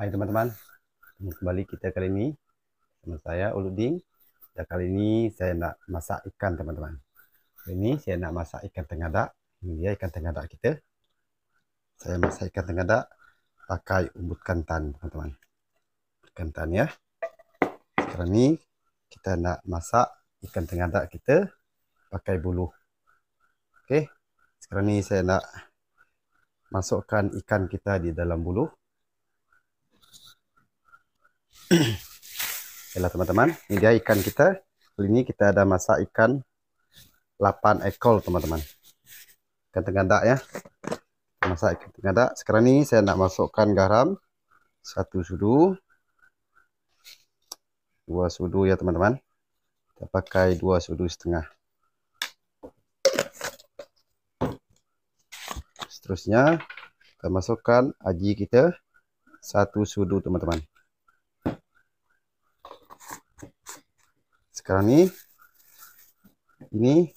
Hai teman-teman, kembali kita kali ini sama saya Uluding dan kali ini saya nak masak ikan teman-teman. Ini saya nak masak ikan tengadak. Ini dia ikan tengadak kita. Saya masak ikan tengadak pakai umbut kantan teman-teman. Kantan ya. Sekarang ni kita nak masak ikan tengadak kita pakai bulu. Okey. Sekarang ni saya nak masukkan ikan kita di dalam bulu. Yalah teman-teman, ini dia ikan kita. Kali ini kita ada masak ikan 8 ekor teman-teman. Ikan tenggada ya. Masak ikan tenggada. Sekarang ini saya nak masukkan garam. Satu sudu. Dua sudu ya teman-teman. Kita pakai dua sudu setengah. Seterusnya kita masukkan aji kita. Satu sudu teman-teman. sekarang ini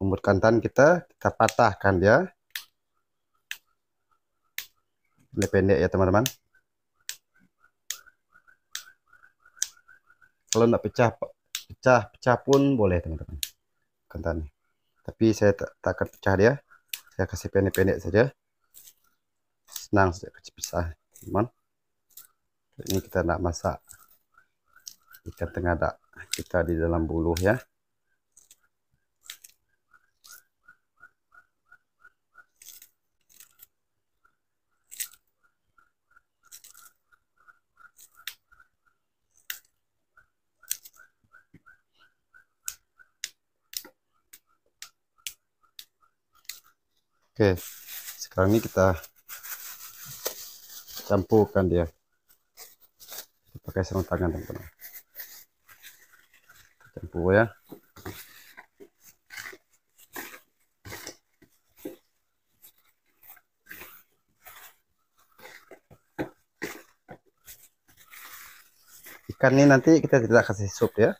lumut kantan kita kita patahkan dia pendek ya teman-teman kalau tidak pecah pecah pecah pun boleh teman-teman kantan tapi saya tak, tak akan pecah dia saya kasih pendek-pendek saja senang saja kecil pisah teman ini kita nak masak ikan tengah dak kita di dalam buluh ya Oke, sekarang ini kita campurkan dia. Kita pakai sarung tangan, teman-teman ya ikan ini nanti kita tidak kasih sup ya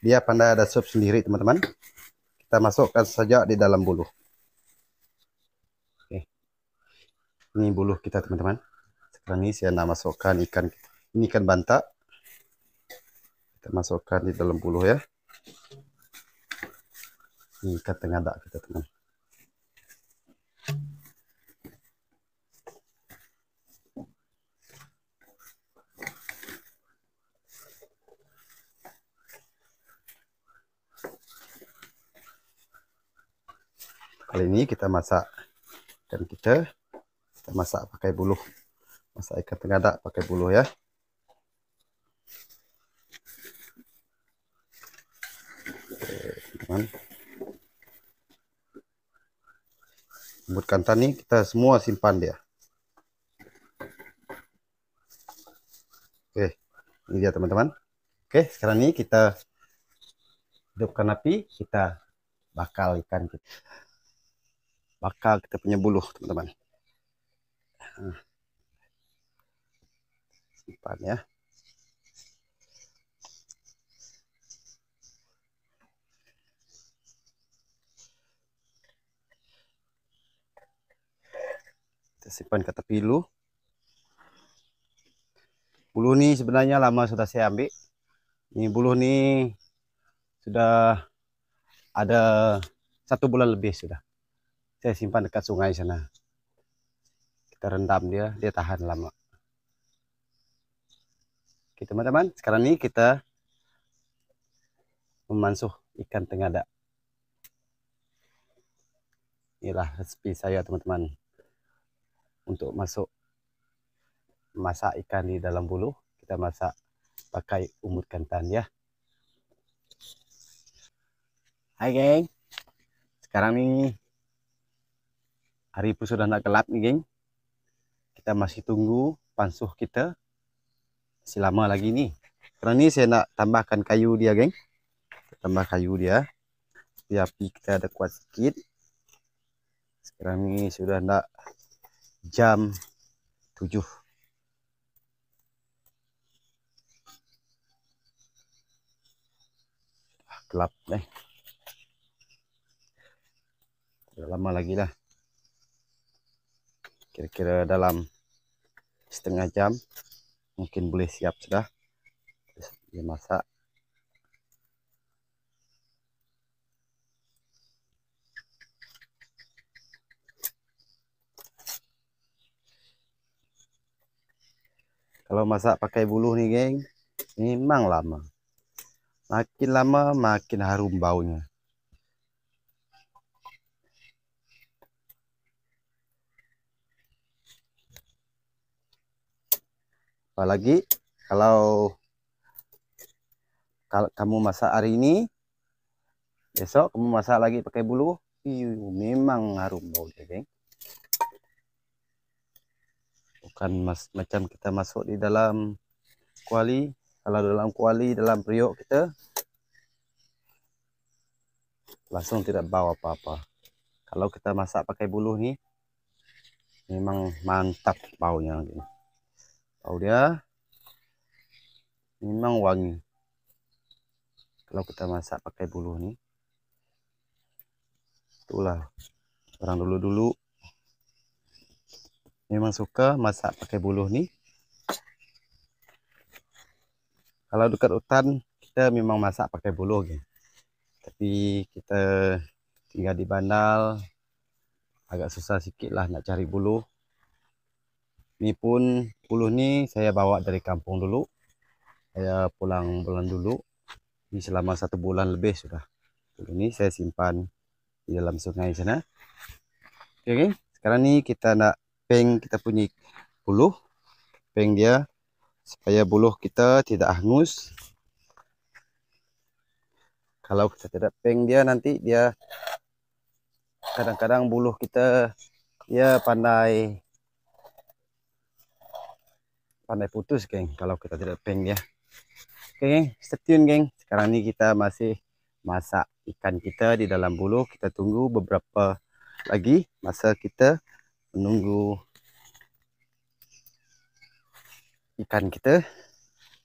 dia pandai ada sup sendiri teman-teman kita masukkan saja di dalam bulu Oke. ini bulu kita teman-teman sekarang ini saya masukkan ikan ini ikan banta kita masukkan di dalam buluh ya ikat tengah dak kita teman kali ini kita masak dan kita kita masak pakai buluh masak ikat tengah dak pakai buluh ya teman teman buat kantan ini kita semua simpan dia oke ini dia teman-teman oke sekarang ini kita hidupkan api kita bakal ikan kita bakal kita punya buluh teman-teman nah. simpan ya simpan ke tepi lu Bulu nih sebenarnya lama sudah saya ambil. Ini bulu nih sudah ada satu bulan lebih sudah. Saya simpan dekat sungai sana. Kita rendam dia, dia tahan lama. Oke teman-teman, sekarang ini kita memansuh ikan tengadak. Inilah resep saya teman-teman untuk masuk masak ikan di dalam bulu kita masak pakai umut kantan ya Hai geng sekarang ini hari pun sudah nak gelap nih geng kita masih tunggu pansuh kita masih lama lagi nih karena ini saya nak tambahkan kayu dia geng tambah kayu dia Tapi api kita ada kuat sedikit sekarang ini sudah nak jam 7 ah, gelap eh tidak lama lagi lah kira-kira dalam setengah jam mungkin boleh siap sudah dimasak Kalau masak pakai buluh nih, geng, memang lama. Makin lama makin harum baunya. apalagi kalau kalau kamu masak hari ini besok kamu masak lagi pakai bulu Iu, memang harum baunya geng bukan mas, macam kita masuk di dalam kuali kalau dalam kuali dalam periuk kita langsung tidak bau apa-apa kalau kita masak pakai buluh nih memang mantap baunya bau dia memang wangi kalau kita masak pakai buluh nih itulah orang dulu-dulu memang suka masak pakai buluh ni. Kalau dekat hutan, kita memang masak pakai buluh ni. Tapi kita tinggal di bandal agak susah sikit lah nak cari buluh. Ni pun buluh ni saya bawa dari kampung dulu. Saya pulang bulan dulu. Ini selama satu bulan lebih sudah. Buluh ni saya simpan di dalam sungai sana. Okay, okay. Sekarang ni kita nak peng kita punya buluh peng dia supaya buluh kita tidak hangus kalau kita tidak peng dia nanti dia kadang-kadang buluh kita dia pandai pandai putus geng kalau kita tidak peng dia oke geng stay tune geng sekarang ni kita masih masak ikan kita di dalam buluh kita tunggu beberapa lagi masa kita menunggu ikan kita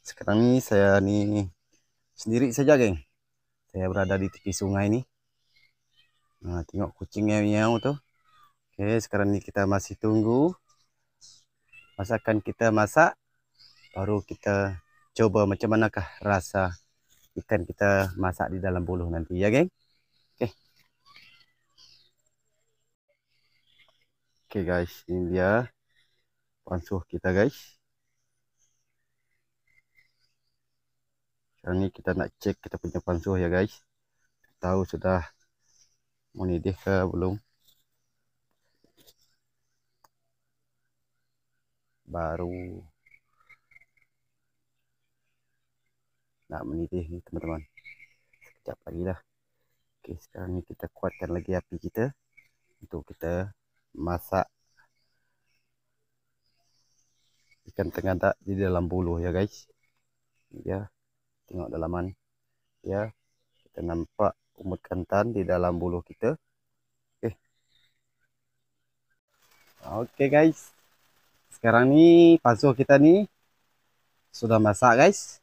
sekarang ni saya ni sendiri saja geng saya berada di tepi sungai ni nah, tengok kucing yang miau tu ok sekarang ni kita masih tunggu masakan kita masak baru kita cuba macam manakah rasa ikan kita masak di dalam buluh nanti ya geng Oke okay guys, ini dia pansuh kita guys. Sekarang ni kita nak cek kita punya pansuh ya guys. Tahu sudah menidih ke belum. Baru nak menidih ni teman-teman. Sekejap lagi lah. Oke, okay, sekarang ni kita kuatkan lagi api kita untuk kita masak ikan tak di dalam bulu ya guys ya tengok dalaman ya kita nampak umut kantan di dalam bulu kita eh. oke okay. guys sekarang ni pasu kita ni sudah masak guys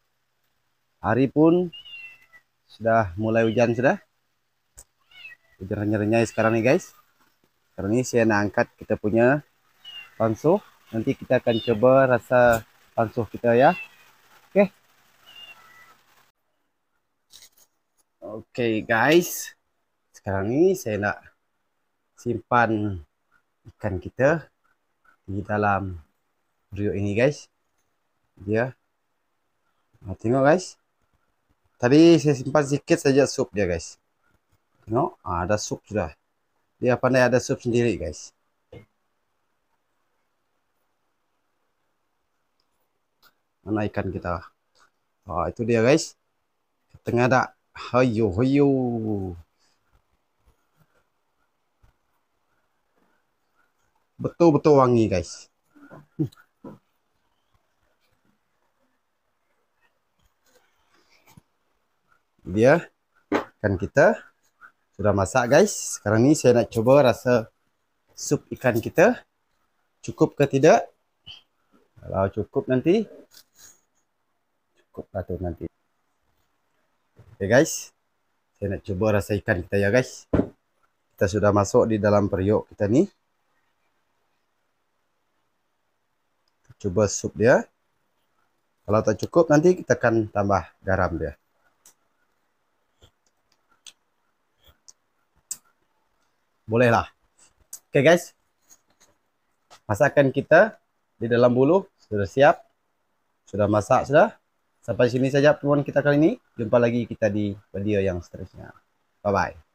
hari pun sudah mulai hujan sudah hujan renyai sekarang nih guys Sekarang ni saya nak angkat kita punya pansuh. Nanti kita akan cuba rasa pansuh kita ya. Okey. Okey guys. Sekarang ni saya nak simpan ikan kita di dalam periuk ini guys. Dia. Nah, tengok guys. Tadi saya simpan sikit saja sup dia guys. Tengok. Ah, ada sup sudah dia pandai ada serve sendiri guys. Mana ikan kita? Oh, itu dia guys. Tengah dak. Hayu hayu. Betul-betul wangi guys. Dia kan kita sudah masak guys. Sekarang ni saya nak cuba rasa sup ikan kita. Cukup ke tidak? Kalau cukup nanti. Cukup atau nanti. Okay guys. Saya nak cuba rasa ikan kita ya guys. Kita sudah masuk di dalam periuk kita ni. Cuba sup dia. Kalau tak cukup nanti kita akan tambah garam dia. bolehlah. Okay guys. Masakan kita di dalam bulu sudah siap. Sudah masak sudah. Sampai sini saja pertemuan kita kali ini. Jumpa lagi kita di video yang seterusnya. Bye-bye.